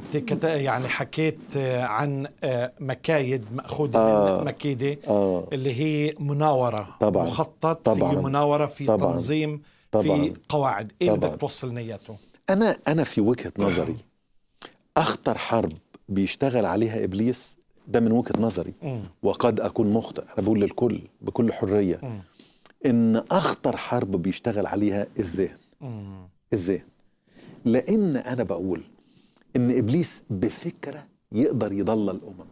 انت كت... يعني حكيت آه، عن آه، مكايد ماخوذه آه من مكيده آه اللي هي مناوره طبعا مخطط طبعا في مناوره في طبعا تنظيم طبعا في قواعد ايه اللي بدك توصل نياته انا انا في وجهه نظري اخطر حرب بيشتغل عليها ابليس ده من وجهه نظري م. وقد اكون مخطئ انا بقول للكل بكل حريه م. ان اخطر حرب بيشتغل عليها الذهن الذهن لان انا بقول ان ابليس بفكره يقدر يضل الامم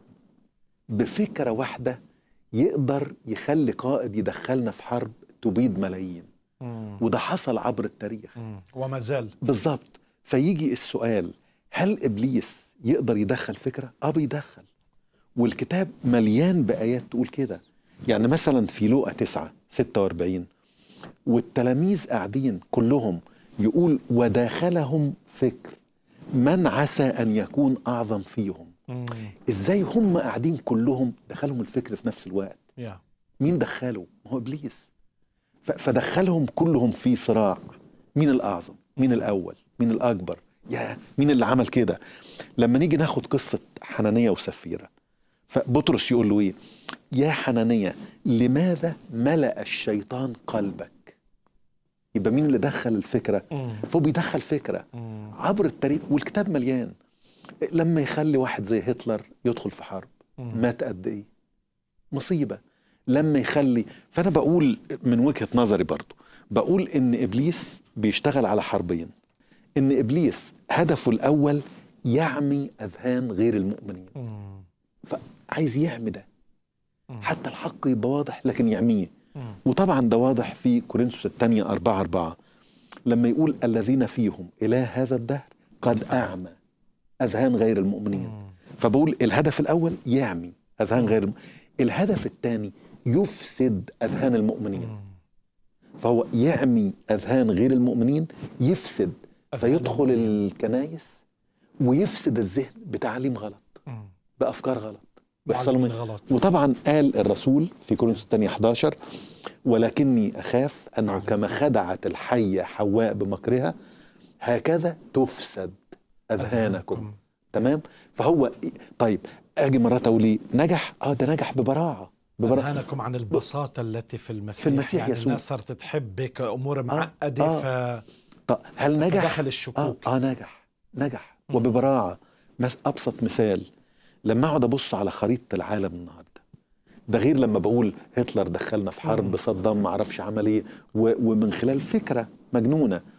بفكره واحده يقدر يخلي قائد يدخلنا في حرب تبيد ملايين مم. وده حصل عبر التاريخ وما زال بالظبط فيجي السؤال هل ابليس يقدر يدخل فكره اه بيدخل والكتاب مليان بايات تقول كده يعني مثلا في لوقا 9 46 والتلاميذ قاعدين كلهم يقول وداخلهم فكر من عسى أن يكون أعظم فيهم مم. إزاي هم قاعدين كلهم دخلهم الفكر في نفس الوقت yeah. مين دخله ما هو إبليس فدخلهم كلهم في صراع مين الأعظم مين الأول مين الأكبر يا مين اللي عمل كده لما نيجي ناخد قصة حنانية وسفيرة فبطرس يقول له إيه يا حنانية لماذا ملأ الشيطان قلبك يبقى مين اللي دخل الفكره فهو بيدخل فكره عبر التاريخ والكتاب مليان لما يخلي واحد زي هتلر يدخل في حرب مات قد ايه مصيبه لما يخلي فانا بقول من وجهه نظري برضو بقول ان ابليس بيشتغل على حربين ان ابليس هدفه الاول يعمي اذهان غير المؤمنين فعايز يعمي ده حتى الحق يبقى واضح لكن يعميه وطبعا ده واضح في كورنثوس الثانية أربعة أربعة لما يقول الذين فيهم إله هذا الدهر قد أعمى أذهان غير المؤمنين فبقول الهدف الأول يعمي أذهان غير الم... الهدف الثاني يفسد أذهان المؤمنين فهو يعمي أذهان غير المؤمنين يفسد فيدخل الكنايس ويفسد الذهن بتعليم غلط بأفكار غلط بيحصلوا منه وطبعا قال الرسول في كورنثوس الثانية 11 ولكني أخاف أنه كما خدعت الحية حواء بمكرها هكذا تفسد أذهانكم تمام فهو طيب أجي مرة أقول نجح آه ده نجح ببراعة أذهانكم عن البساطة التي في المسيح في المسيح يعني يسوع الناس صارت تحب أمور آه، معقدة آه. ف طب هل نجح؟ دخل الشكوك آه, آه نجح نجح وببراعة أبسط مثال لما أقعد أبص على خريطة العالم النهاردة ده غير لما بقول هتلر دخلنا في حرب صدام معرفش عمل ايه ومن خلال فكره مجنونه